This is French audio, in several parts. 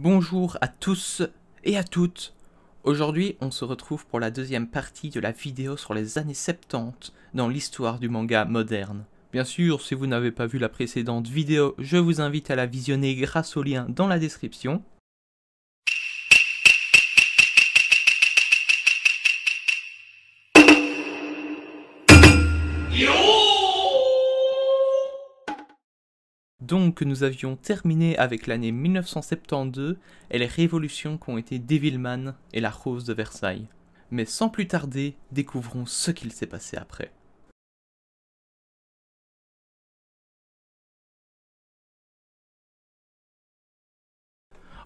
Bonjour à tous et à toutes. Aujourd'hui, on se retrouve pour la deuxième partie de la vidéo sur les années 70 dans l'histoire du manga moderne. Bien sûr, si vous n'avez pas vu la précédente vidéo, je vous invite à la visionner grâce au lien dans la description. Donc nous avions terminé avec l'année 1972 et les révolutions qu'ont été Devilman et la Rose de Versailles. Mais sans plus tarder, découvrons ce qu'il s'est passé après.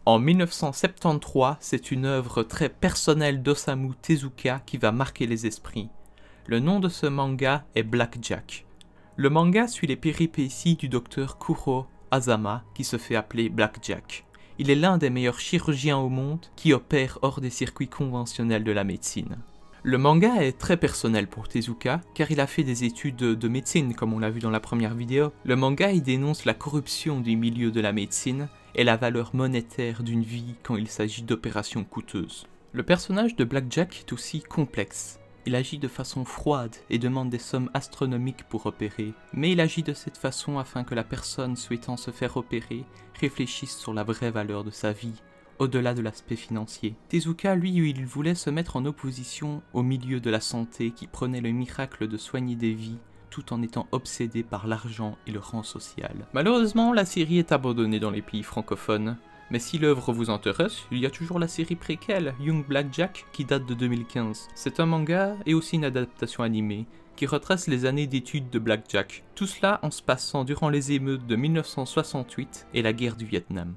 En 1973, c'est une œuvre très personnelle d'Osamu Tezuka qui va marquer les esprits. Le nom de ce manga est Black Jack. Le manga suit les péripéties du docteur Kuro Azama qui se fait appeler Jack. Il est l'un des meilleurs chirurgiens au monde qui opère hors des circuits conventionnels de la médecine. Le manga est très personnel pour Tezuka car il a fait des études de médecine comme on l'a vu dans la première vidéo. Le manga y dénonce la corruption du milieu de la médecine et la valeur monétaire d'une vie quand il s'agit d'opérations coûteuses. Le personnage de Jack est aussi complexe. Il agit de façon froide et demande des sommes astronomiques pour opérer, mais il agit de cette façon afin que la personne souhaitant se faire opérer réfléchisse sur la vraie valeur de sa vie, au-delà de l'aspect financier. Tezuka, lui, il voulait se mettre en opposition au milieu de la santé qui prenait le miracle de soigner des vies tout en étant obsédé par l'argent et le rang social. Malheureusement, la série est abandonnée dans les pays francophones, mais si l'œuvre vous intéresse, il y a toujours la série préquelle Young Black Jack qui date de 2015. C'est un manga et aussi une adaptation animée qui retrace les années d'études de Black Jack. Tout cela en se passant durant les émeutes de 1968 et la guerre du Vietnam.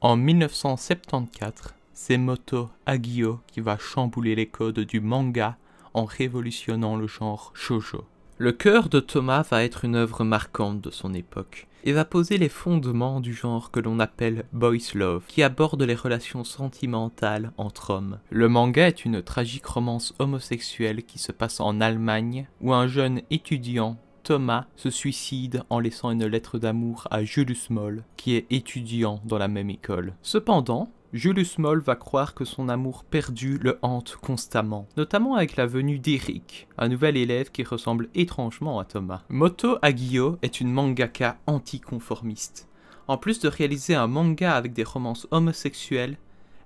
En 1974, c'est Moto Agio qui va chambouler les codes du manga en révolutionnant le genre shoujo. Le cœur de Thomas va être une œuvre marquante de son époque et va poser les fondements du genre que l'on appelle boys love, qui aborde les relations sentimentales entre hommes. Le manga est une tragique romance homosexuelle qui se passe en Allemagne, où un jeune étudiant Thomas se suicide en laissant une lettre d'amour à Julius Moll, qui est étudiant dans la même école. Cependant, Julius Moll va croire que son amour perdu le hante constamment, notamment avec la venue d'Eric, un nouvel élève qui ressemble étrangement à Thomas. Moto Agio est une mangaka anticonformiste. En plus de réaliser un manga avec des romances homosexuelles,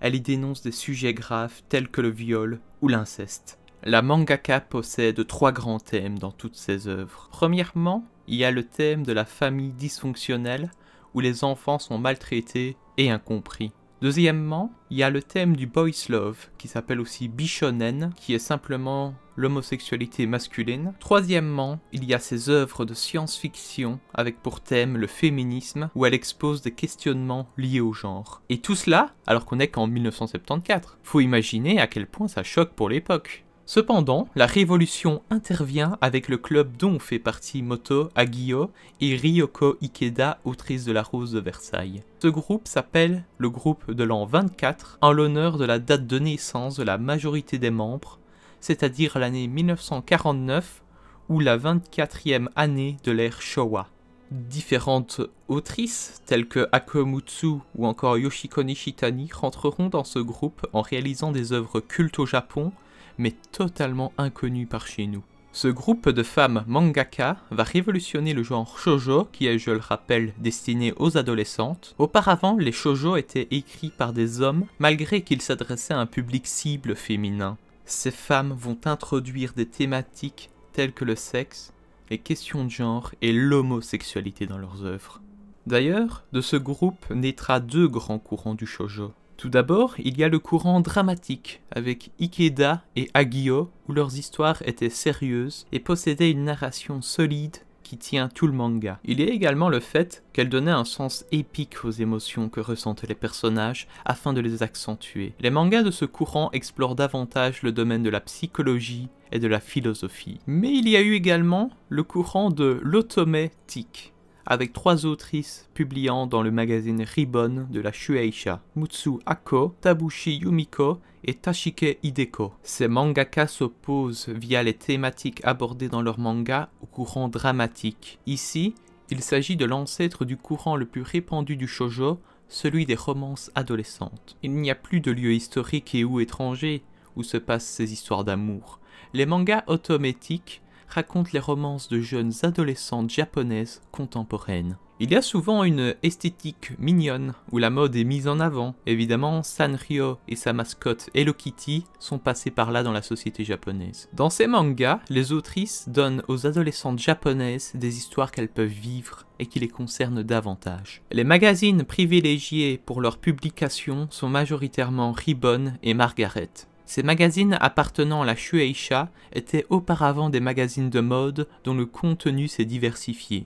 elle y dénonce des sujets graves tels que le viol ou l'inceste. La mangaka possède trois grands thèmes dans toutes ses œuvres. Premièrement, il y a le thème de la famille dysfonctionnelle où les enfants sont maltraités et incompris. Deuxièmement, il y a le thème du boys love, qui s'appelle aussi Bishonen, qui est simplement l'homosexualité masculine. Troisièmement, il y a ses œuvres de science-fiction, avec pour thème le féminisme, où elle expose des questionnements liés au genre. Et tout cela, alors qu'on n'est qu'en 1974. Faut imaginer à quel point ça choque pour l'époque. Cependant, la révolution intervient avec le club dont fait partie Moto Agio et Ryoko Ikeda, autrice de La Rose de Versailles. Ce groupe s'appelle le groupe de l'an 24 en l'honneur de la date de naissance de la majorité des membres, c'est-à-dire l'année 1949 ou la 24e année de l'ère Showa. Différentes autrices, telles que Akomutsu ou encore Yoshiko Nishitani, rentreront dans ce groupe en réalisant des œuvres cultes au Japon mais totalement inconnu par chez nous. Ce groupe de femmes mangaka va révolutionner le genre shojo qui est, je le rappelle, destiné aux adolescentes. Auparavant, les shojo étaient écrits par des hommes malgré qu'ils s'adressaient à un public cible féminin. Ces femmes vont introduire des thématiques telles que le sexe, les questions de genre et l'homosexualité dans leurs œuvres. D'ailleurs, de ce groupe naîtra deux grands courants du shojo. Tout d'abord, il y a le courant dramatique, avec Ikeda et Agio, où leurs histoires étaient sérieuses et possédaient une narration solide qui tient tout le manga. Il y a également le fait qu'elle donnait un sens épique aux émotions que ressentent les personnages afin de les accentuer. Les mangas de ce courant explorent davantage le domaine de la psychologie et de la philosophie. Mais il y a eu également le courant de l'automatique avec trois autrices publiant dans le magazine Ribbon de la Shueisha, Mutsu Ako, Tabushi Yumiko et Tashike Hideko. Ces mangakas s'opposent via les thématiques abordées dans leurs mangas au courant dramatique. Ici, il s'agit de l'ancêtre du courant le plus répandu du shojo, celui des romances adolescentes. Il n'y a plus de lieu historique et ou étranger où se passent ces histoires d'amour. Les mangas autométiques raconte les romances de jeunes adolescentes japonaises contemporaines. Il y a souvent une esthétique mignonne où la mode est mise en avant. Évidemment, Sanrio et sa mascotte Hello Kitty sont passés par là dans la société japonaise. Dans ces mangas, les autrices donnent aux adolescentes japonaises des histoires qu'elles peuvent vivre et qui les concernent davantage. Les magazines privilégiés pour leur publication sont majoritairement Ribbon et Margaret. Ces magazines appartenant à la Shueisha étaient auparavant des magazines de mode dont le contenu s'est diversifié.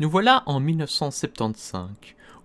Nous voilà en 1975,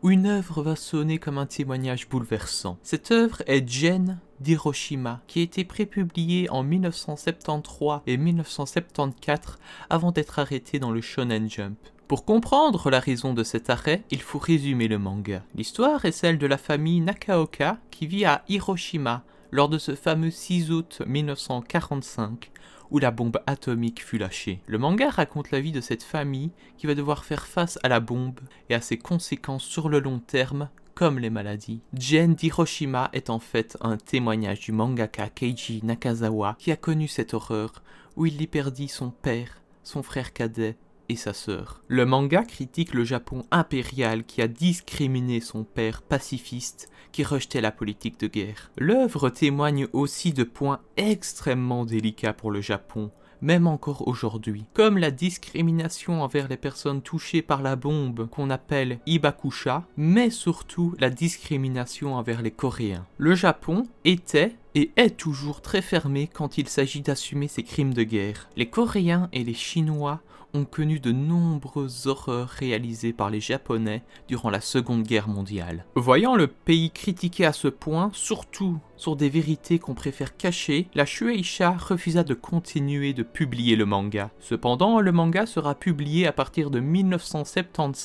où une œuvre va sonner comme un témoignage bouleversant. Cette œuvre est Jen d'Hiroshima, qui a été prépubliée en 1973 et 1974 avant d'être arrêtée dans le Shonen Jump. Pour comprendre la raison de cet arrêt, il faut résumer le manga. L'histoire est celle de la famille Nakaoka qui vit à Hiroshima lors de ce fameux 6 août 1945 où la bombe atomique fut lâchée. Le manga raconte la vie de cette famille qui va devoir faire face à la bombe et à ses conséquences sur le long terme comme les maladies. Jen d'Hiroshima est en fait un témoignage du mangaka Keiji Nakazawa qui a connu cette horreur où il y perdit son père, son frère cadet et sa sœur. Le manga critique le Japon impérial qui a discriminé son père pacifiste qui rejetait la politique de guerre. L'œuvre témoigne aussi de points extrêmement délicats pour le Japon, même encore aujourd'hui, comme la discrimination envers les personnes touchées par la bombe qu'on appelle Ibakusha, mais surtout la discrimination envers les Coréens. Le Japon était et est toujours très fermé quand il s'agit d'assumer ses crimes de guerre. Les Coréens et les Chinois connu de nombreuses horreurs réalisées par les Japonais durant la Seconde Guerre mondiale. Voyant le pays critiqué à ce point, surtout sur des vérités qu'on préfère cacher, la Shueisha refusa de continuer de publier le manga. Cependant, le manga sera publié à partir de 1975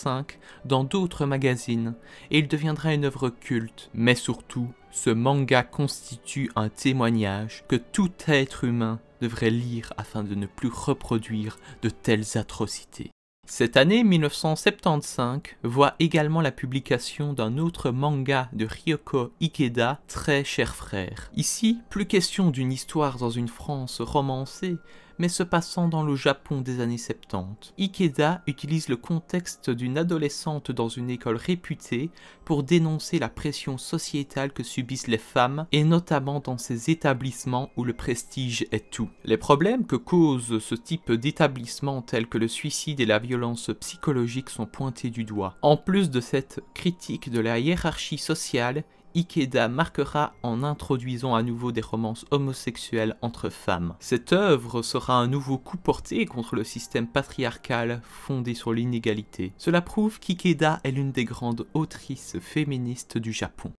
dans d'autres magazines, et il deviendra une œuvre culte. Mais surtout, ce manga constitue un témoignage que tout être humain devrait lire afin de ne plus reproduire de telles atrocités. Cette année 1975 voit également la publication d'un autre manga de Ryoko Ikeda, Très cher frère. Ici, plus question d'une histoire dans une France romancée, mais se passant dans le Japon des années 70. Ikeda utilise le contexte d'une adolescente dans une école réputée pour dénoncer la pression sociétale que subissent les femmes, et notamment dans ces établissements où le prestige est tout. Les problèmes que cause ce type d'établissement tels que le suicide et la violence psychologique sont pointés du doigt. En plus de cette critique de la hiérarchie sociale, Ikeda marquera en introduisant à nouveau des romances homosexuelles entre femmes. Cette œuvre sera un nouveau coup porté contre le système patriarcal fondé sur l'inégalité. Cela prouve qu'Ikeda est l'une des grandes autrices féministes du Japon.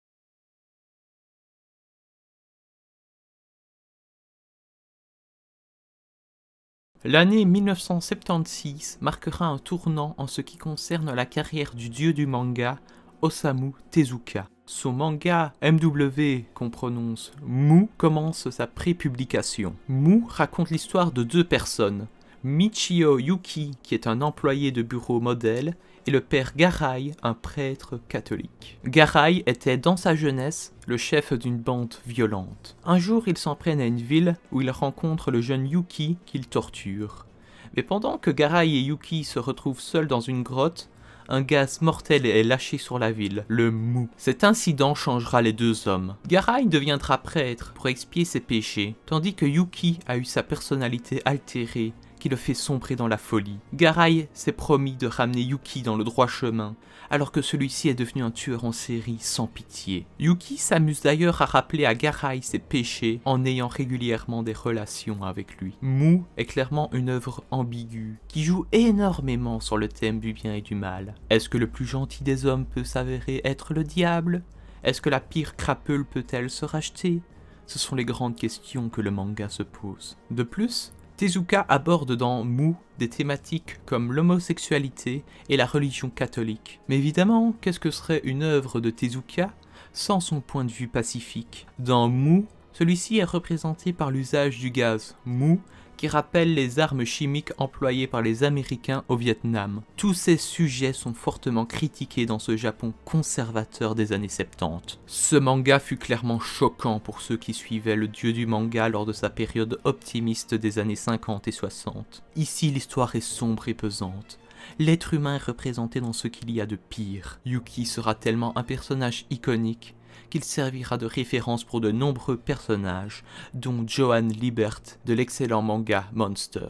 L'année 1976 marquera un tournant en ce qui concerne la carrière du dieu du manga Osamu Tezuka. Son manga MW, qu'on prononce Mu, commence sa prépublication. Mu raconte l'histoire de deux personnes, Michio Yuki, qui est un employé de bureau modèle, et le père Garai, un prêtre catholique. Garai était dans sa jeunesse le chef d'une bande violente. Un jour, ils s'en prennent à une ville où ils rencontrent le jeune Yuki qu'ils torture. Mais pendant que Garai et Yuki se retrouvent seuls dans une grotte, un gaz mortel est lâché sur la ville, le mou. Cet incident changera les deux hommes. Garai deviendra prêtre pour expier ses péchés, tandis que Yuki a eu sa personnalité altérée le fait sombrer dans la folie. Garai s'est promis de ramener Yuki dans le droit chemin, alors que celui-ci est devenu un tueur en série sans pitié. Yuki s'amuse d'ailleurs à rappeler à Garai ses péchés en ayant régulièrement des relations avec lui. Mou est clairement une œuvre ambiguë qui joue énormément sur le thème du bien et du mal. Est-ce que le plus gentil des hommes peut s'avérer être le diable Est-ce que la pire crapule peut-elle se racheter ce sont les grandes questions que le manga se pose. De plus, Tezuka aborde dans Mou des thématiques comme l'homosexualité et la religion catholique. Mais évidemment, qu'est-ce que serait une œuvre de Tezuka sans son point de vue pacifique Dans Mou, celui-ci est représenté par l'usage du gaz mou qui rappelle les armes chimiques employées par les Américains au Vietnam. Tous ces sujets sont fortement critiqués dans ce Japon conservateur des années 70. Ce manga fut clairement choquant pour ceux qui suivaient le dieu du manga lors de sa période optimiste des années 50 et 60. Ici, l'histoire est sombre et pesante. L'être humain est représenté dans ce qu'il y a de pire. Yuki sera tellement un personnage iconique qu'il servira de référence pour de nombreux personnages, dont Johan Libert de l'excellent manga Monster.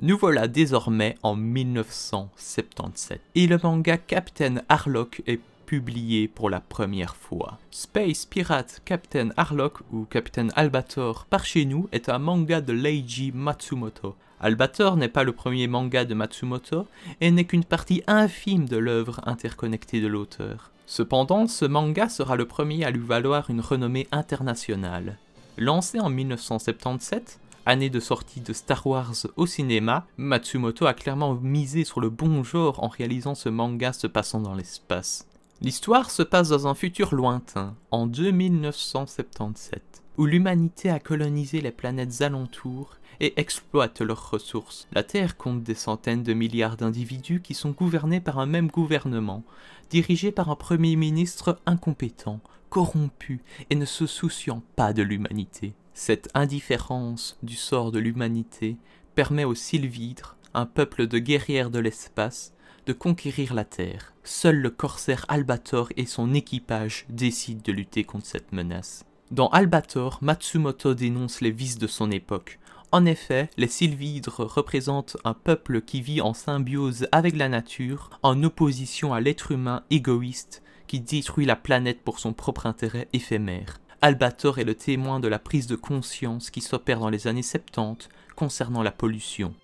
Nous voilà désormais en 1977 et le manga Captain Harlock est publié pour la première fois. Space Pirate Captain Harlock ou Captain Albator par chez nous est un manga de Leiji Matsumoto, Albator n'est pas le premier manga de Matsumoto et n'est qu'une partie infime de l'œuvre interconnectée de l'auteur. Cependant, ce manga sera le premier à lui valoir une renommée internationale. Lancé en 1977, année de sortie de Star Wars au cinéma, Matsumoto a clairement misé sur le bon genre en réalisant ce manga se passant dans l'espace. L'histoire se passe dans un futur lointain, en 2977 où l'humanité a colonisé les planètes alentours et exploite leurs ressources. La Terre compte des centaines de milliards d'individus qui sont gouvernés par un même gouvernement, dirigé par un Premier ministre incompétent, corrompu et ne se souciant pas de l'humanité. Cette indifférence du sort de l'humanité permet aux Sylvidres, un peuple de guerrières de l'espace, de conquérir la Terre. Seul le corsaire Albator et son équipage décident de lutter contre cette menace. Dans Albator, Matsumoto dénonce les vices de son époque. En effet, les sylvidres représentent un peuple qui vit en symbiose avec la nature, en opposition à l'être humain égoïste qui détruit la planète pour son propre intérêt éphémère. Albator est le témoin de la prise de conscience qui s'opère dans les années 70 concernant la pollution.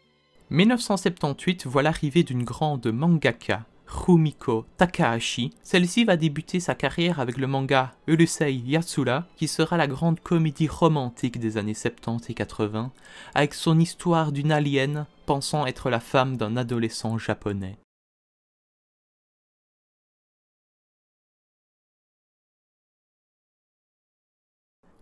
1978 voit l'arrivée d'une grande mangaka, Rumiko Takahashi. Celle-ci va débuter sa carrière avec le manga Urusei Yatsura, qui sera la grande comédie romantique des années 70 et 80, avec son histoire d'une alien pensant être la femme d'un adolescent japonais.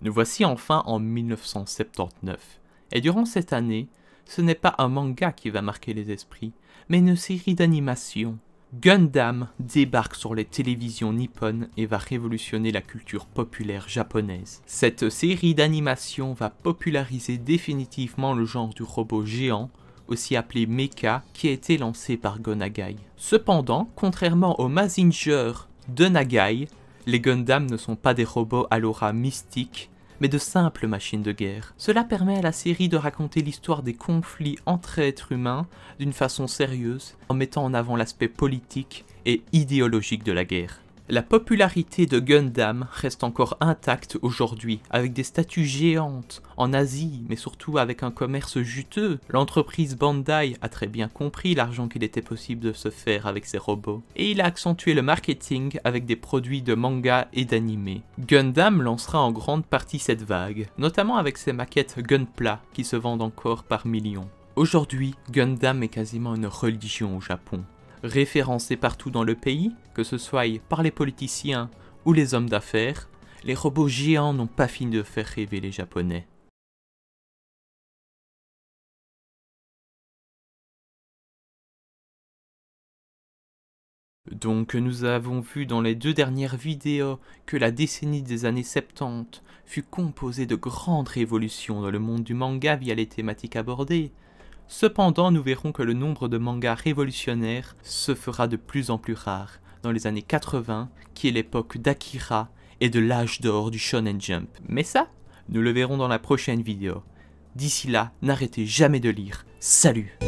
Nous voici enfin en 1979, et durant cette année, ce n'est pas un manga qui va marquer les esprits, mais une série d'animation Gundam débarque sur les télévisions Nippon et va révolutionner la culture populaire japonaise. Cette série d'animation va populariser définitivement le genre du robot géant, aussi appelé Mecha, qui a été lancé par Gonagai. Cependant, contrairement au Mazinger de Nagai, les Gundam ne sont pas des robots à l'aura mystique mais de simples machines de guerre. Cela permet à la série de raconter l'histoire des conflits entre êtres humains d'une façon sérieuse, en mettant en avant l'aspect politique et idéologique de la guerre. La popularité de Gundam reste encore intacte aujourd'hui, avec des statues géantes en Asie, mais surtout avec un commerce juteux. L'entreprise Bandai a très bien compris l'argent qu'il était possible de se faire avec ses robots, et il a accentué le marketing avec des produits de manga et d'anime. Gundam lancera en grande partie cette vague, notamment avec ses maquettes Gunpla qui se vendent encore par millions. Aujourd'hui, Gundam est quasiment une religion au Japon. Référencés partout dans le pays, que ce soit par les politiciens ou les hommes d'affaires, les robots géants n'ont pas fini de faire rêver les Japonais. Donc nous avons vu dans les deux dernières vidéos que la décennie des années 70 fut composée de grandes révolutions dans le monde du manga via les thématiques abordées, Cependant, nous verrons que le nombre de mangas révolutionnaires se fera de plus en plus rare dans les années 80, qui est l'époque d'Akira et de l'âge d'or du Shonen Jump. Mais ça, nous le verrons dans la prochaine vidéo. D'ici là, n'arrêtez jamais de lire. Salut